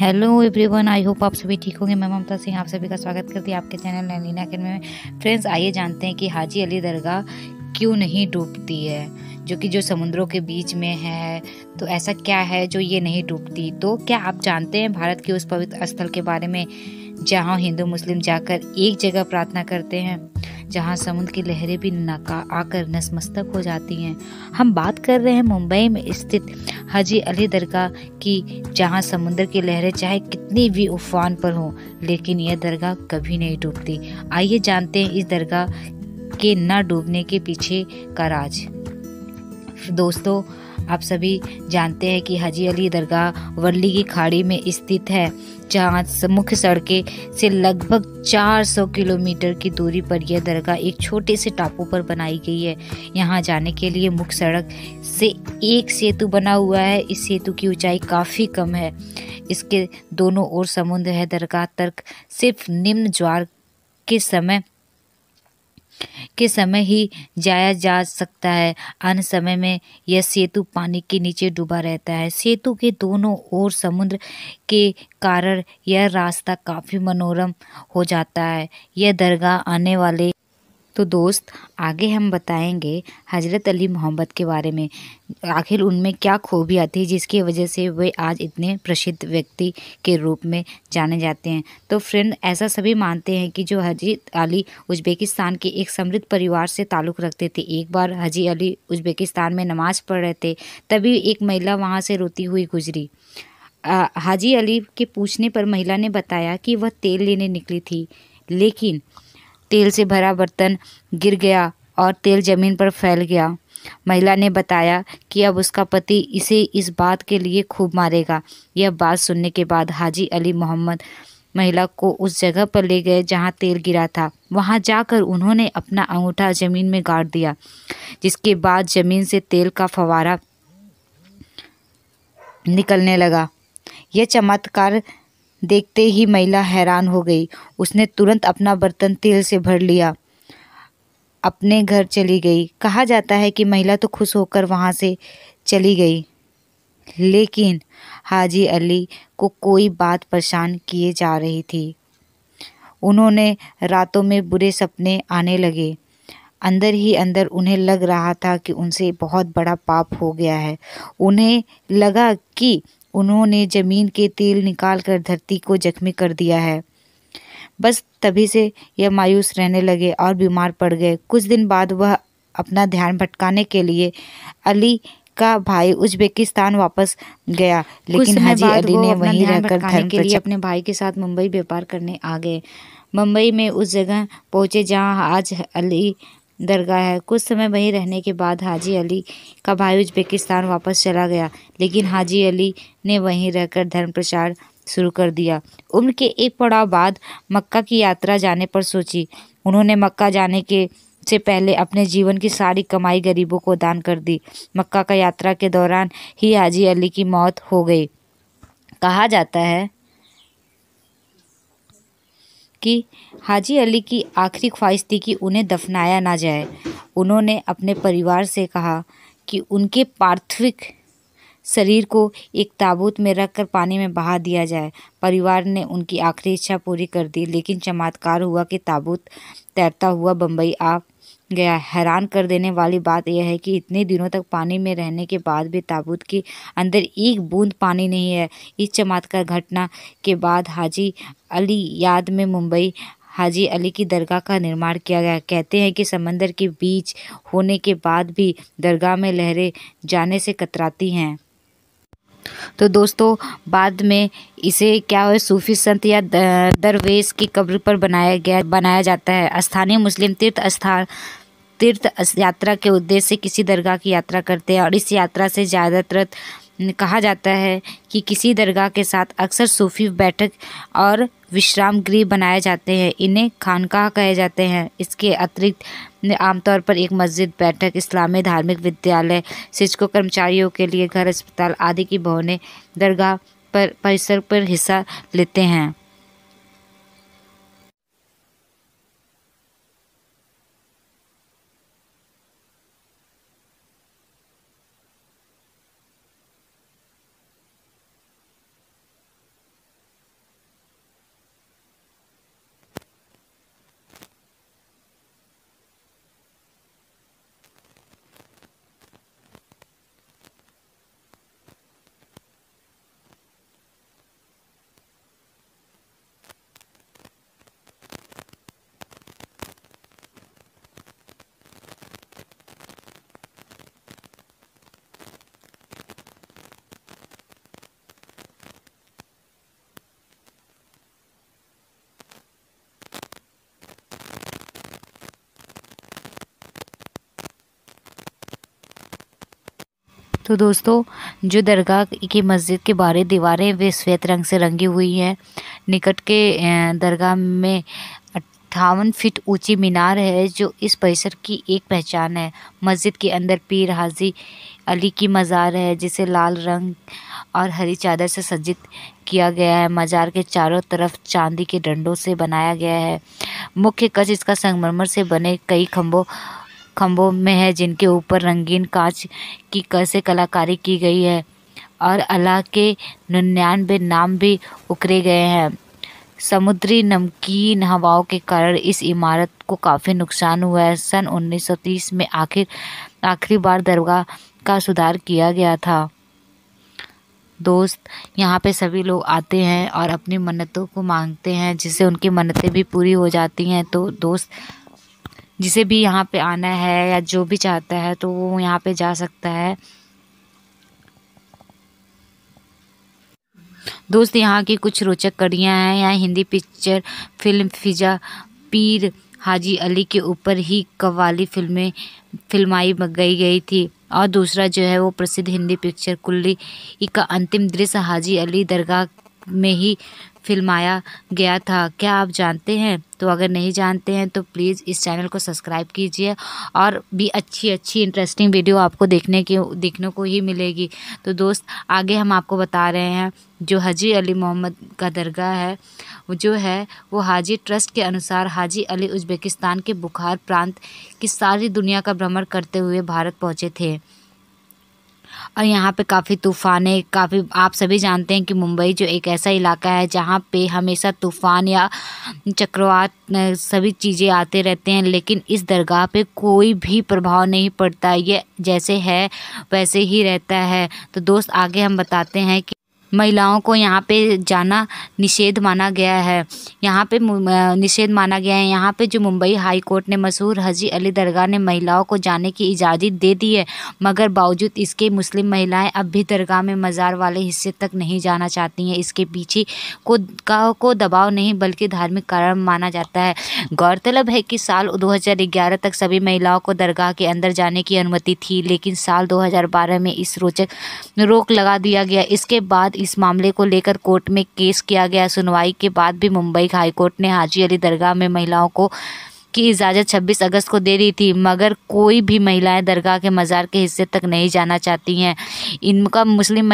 hello everyone I hope आप सभी ठीक होंगे मैं ममता सिंह आप सभी का स्वागत करती हूँ आपके चैनल नैनीना के में फ्रेंड्स आइए जानते हैं कि हाजी अली दरगाह क्यों नहीं डूबती है जो कि जो समुद्रों के बीच में है तो ऐसा क्या है जो ये नहीं डूबती तो क्या आप जानते हैं भारत के उस पवित्र स्थल के बारे में जहाँ हिंदू मुस्लिम जाकर एक जगह प्रार्थना करते हैं जहाँ समुद्र की लहरें भी नका आकर नसमस्तक हो जाती हैं हम बात कर रहे हैं मुंबई में स्थित हाजी अली दरगाह की जहाँ समुद्र की लहरें चाहे कितनी भी उफान पर हों लेकिन यह दरगाह कभी नहीं डूबती आइए जानते हैं इस दरगाह के न डूबने के पीछे का राज दोस्तों आप सभी जानते हैं कि हाजी अली दरगाह वर्ली की खाड़ी में स्थित है जहाँ मुख्य सड़कें से लगभग 400 किलोमीटर की दूरी पर यह दरगाह एक छोटे से टापू पर बनाई गई है यहाँ जाने के लिए मुख्य सड़क से एक सेतु बना हुआ है इस सेतु की ऊंचाई काफ़ी कम है इसके दोनों ओर समुद्र है दरगाह तर्क सिर्फ निम्न ज्वार के समय के समय ही जाया जा सकता है अन्य समय में यह सेतु पानी के नीचे डूबा रहता है सेतु के दोनों ओर समुद्र के कारण यह रास्ता काफ़ी मनोरम हो जाता है यह दरगाह आने वाले तो दोस्त आगे हम बताएंगे हज़रत अली मोहम्मद के बारे में आखिर उनमें क्या खूबियाँ थी जिसकी वजह से वे आज इतने प्रसिद्ध व्यक्ति के रूप में जाने जाते हैं तो फ्रेंड ऐसा सभी मानते हैं कि जो हजी अली उज्बेकिस्तान के एक समृद्ध परिवार से ताल्लुक़ रखते थे एक बार हजी अली उज्बेकिस्तान में नमाज़ पढ़ रहे थे तभी एक महिला वहाँ से रोती हुई गुजरी हाजी अली के पूछने पर महिला ने बताया कि वह तेल लेने निकली थी लेकिन तेल से भरा बर्तन गिर गया और तेल जमीन पर फैल गया महिला ने बताया कि अब उसका पति इसे इस बात के लिए खूब मारेगा यह बात सुनने के बाद हाजी अली मोहम्मद महिला को उस जगह पर ले गए जहां तेल गिरा था वहां जाकर उन्होंने अपना अंगूठा ज़मीन में गाड़ दिया जिसके बाद ज़मीन से तेल का फवारा निकलने लगा यह चमत्कार देखते ही महिला हैरान हो गई उसने तुरंत अपना बर्तन तेल से भर लिया अपने घर चली गई कहा जाता है कि महिला तो खुश होकर वहाँ से चली गई लेकिन हाजी अली को कोई बात परेशान किए जा रही थी उन्होंने रातों में बुरे सपने आने लगे अंदर ही अंदर उन्हें लग रहा था कि उनसे बहुत बड़ा पाप हो गया है उन्हें लगा कि उन्होंने जमीन के तेल निकाल कर धरती को जख्मी कर दिया है बस तभी से यह मायूस रहने लगे और बीमार पड़ गए कुछ दिन बाद वह अपना ध्यान भटकाने के लिए अली का भाई उज्बेकिस्तान वापस गया लेकिन हाजी अली ने वहीं रहकर धर्म के लिए अपने भाई के साथ मुंबई व्यापार करने आ गए मुंबई में उस जगह पहुंचे जहां आज अली दरगाह है कुछ समय वहीं रहने के बाद हाजी अली का भाई उज्बेकिस्तान वापस चला गया लेकिन हाजी अली ने वहीं रहकर धर्म प्रचार शुरू कर दिया उम्र के एक पड़ाव बाद मक्का की यात्रा जाने पर सोची उन्होंने मक्का जाने के से पहले अपने जीवन की सारी कमाई गरीबों को दान कर दी मक्का का यात्रा के दौरान ही हाजी अली की मौत हो गई कहा जाता है क्योंकि हाजी अली की आखिरी ख्वाहिश थी कि उन्हें दफनाया ना जाए उन्होंने अपने परिवार से कहा कि उनके पार्थिविक शरीर को एक ताबूत में रखकर पानी में बहा दिया जाए परिवार ने उनकी आखिरी इच्छा पूरी कर दी लेकिन चमत्कार हुआ कि ताबूत तैरता हुआ बम्बई आ गया हैरान कर देने वाली बात यह है कि इतने दिनों तक पानी में रहने के बाद भी ताबूत के अंदर एक बूंद पानी नहीं है इस चमत्कार घटना के बाद हाजी अली याद में मुंबई हाजी अली की दरगाह का निर्माण किया गया कहते हैं कि समंदर के बीच होने के बाद भी दरगाह में लहरें जाने से कतराती हैं तो दोस्तों बाद में इसे क्या हुआ सूफी संत या दरवेश की कब्र पर बनाया गया बनाया जाता है स्थानीय मुस्लिम तीर्थ स्थान तीर्थ यात्रा के उद्देश्य से किसी दरगाह की यात्रा करते हैं और इस यात्रा से ज़्यादातर कहा जाता है कि किसी दरगाह के साथ अक्सर सूफी बैठक और विश्राम गृह बनाए जाते हैं इन्हें खानकाह कहे जाते हैं इसके अतिरिक्त आमतौर पर एक मस्जिद बैठक इस्लामी धार्मिक विद्यालय शिक्षकों कर्मचारियों के लिए घर अस्पताल आदि की भवनें दरगाह पर परिसर पर हिस्सा लेते हैं तो दोस्तों जो दरगाह की मस्जिद के बारे दीवारें वे श्वेत रंग से रंगी हुई हैं निकट के दरगाह में अट्ठावन फीट ऊंची मीनार है जो इस परिसर की एक पहचान है मस्जिद के अंदर पीर हाजी अली की मज़ार है जिसे लाल रंग और हरी चादर से सज्जित किया गया है मज़ार के चारों तरफ चांदी के डंडों से बनाया गया है मुख्य कच इसका संगमरमर से बने कई खम्भों खंभों में है जिनके ऊपर रंगीन कांच की कैसे कलाकारी की गई है और अल्लाह के निन्यानवे नाम भी उकरे गए हैं समुद्री नमकीन हवाओं के कारण इस इमारत को काफ़ी नुकसान हुआ है सन 1930 में आखिर आखिरी बार दरगाह का सुधार किया गया था दोस्त यहाँ पे सभी लोग आते हैं और अपनी मन्नतों को मांगते हैं जिससे उनकी मन्नतें भी पूरी हो जाती हैं तो दोस्त जिसे भी यहाँ पे आना है या जो भी चाहता है तो वो यहाँ पे जा सकता है दोस्त यहाँ की कुछ रोचक कड़ियाँ हैं यहाँ हिंदी पिक्चर फिल्म फिजा पीर हाजी अली के ऊपर ही कवाली फिल्में फिल्माई गई गई थी और दूसरा जो है वो प्रसिद्ध हिंदी पिक्चर कुल्ली का अंतिम दृश्य हाजी अली दरगाह में ही फिल्माया गया था क्या आप जानते हैं तो अगर नहीं जानते हैं तो प्लीज़ इस चैनल को सब्सक्राइब कीजिए और भी अच्छी अच्छी इंटरेस्टिंग वीडियो आपको देखने की देखने को ही मिलेगी तो दोस्त आगे हम आपको बता रहे हैं जो हाजी अली मोहम्मद का दरगाह है जो है वो हाजी ट्रस्ट के अनुसार हाजी अली उज्बेकिस्तान के बुखार प्रांत की सारी दुनिया का भ्रमण करते हुए भारत पहुँचे थे और यहाँ पे काफ़ी तूफ़ानें काफ़ी आप सभी जानते हैं कि मुंबई जो एक ऐसा इलाका है जहाँ पे हमेशा तूफ़ान या चक्रवात सभी चीज़ें आते रहते हैं लेकिन इस दरगाह पे कोई भी प्रभाव नहीं पड़ता ये जैसे है वैसे ही रहता है तो दोस्त आगे हम बताते हैं कि महिलाओं को यहाँ पे जाना निषेध माना गया है यहाँ पे निषेध माना गया है यहाँ पे जो मुंबई हाई कोर्ट ने मशहूर हजी अली दरगाह ने महिलाओं को जाने की इजाज़त दे दी है मगर बावजूद इसके मुस्लिम महिलाएं अब भी दरगाह में मज़ार वाले हिस्से तक नहीं जाना चाहती हैं इसके पीछे को का को दबाव नहीं बल्कि धार्मिक कारण माना जाता है गौरतलब है कि साल दो तक सभी महिलाओं को दरगाह के अंदर जाने की अनुमति थी लेकिन साल दो में इस रोचक रोक लगा दिया गया इसके बाद इस मामले को लेकर कोर्ट में केस किया गया सुनवाई के बाद भी मुंबई हाईकोर्ट ने हाजी अली दरगाह में महिलाओं को की इजाज़त 26 अगस्त को दे दी थी मगर कोई भी महिलाएं दरगाह के मज़ार के हिस्से तक नहीं जाना चाहती हैं इनका मुस्लिम